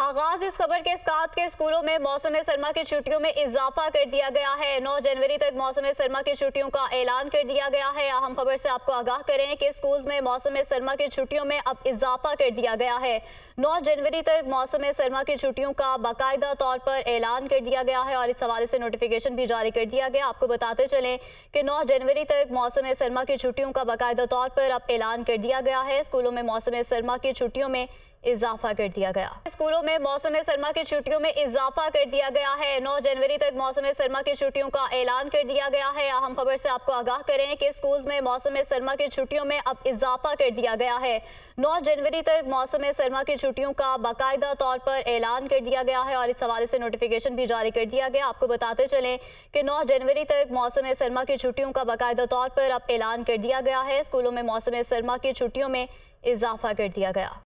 आगाज इस खबर के साथ के स्कूलों में मौसम सरमा की छुट्टियों में इजाफा कर दिया गया है 9 जनवरी तक मौसम सरमा की छुट्टियों का ऐलान कर दिया गया है अहम खबर से आपको आगाह करें कि स्कूल्स में मौसम सरमा की छुट्टियों में अब इजाफा कर दिया गया है 9 जनवरी तक मौसम सरमा की छुट्टियों का बाकायदा तौर पर ऐलान कर दिया गया है और इस हवाले से नोटिफिकेशन भी जारी कर दिया गया आपको बताते चलें कि नौ जनवरी तक मौसम सरमा की छुट्टियों का बाकायदा तौर पर अब ऐलान कर दिया गया है स्कूलों में मौसम सरमा की छुट्टियों में इजाफा कर दिया गया स्कूलों में मौसम सरमा की छुट्टियों में इजाफा कर दिया गया है नौ जनवरी तक मौसम सरमा की छुट्टियों का ऐलान कर दिया गया है अहम खबर से आपको आगाह करें कि स्कूल में मौसम सरमा की छुट्टियों में अब इजाफा कर दिया गया है नौ जनवरी तक मौसम सरमा की छुट्टियों का बाकायदा तौर पर ऐलान कर दिया गया है और इस हवाले से नोटिफिकेशन भी जारी कर दिया गया आपको बताते चले कि नौ जनवरी तक मौसम सरमा की छुट्टियों का बाकायदा तौर पर अब ऐलान कर दिया गया है स्कूलों में मौसम सरमा की छुट्टियों में इजाफा कर दिया गया